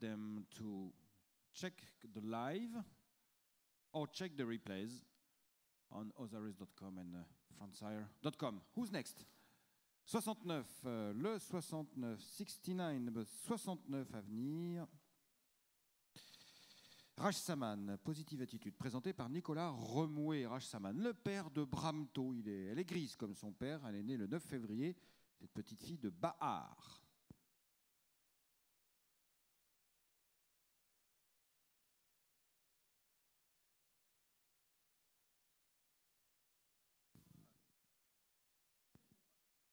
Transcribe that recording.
them to check the live or check the replays on osaris.com and uh, Who's next? 69, euh, le 69, 69, 69 à venir. Raj Saman, Positive Attitude, présenté par Nicolas Remoué. Raj Saman, le père de Bramto. elle est grise comme son père. Elle est née le 9 février, cette petite fille de Bahar.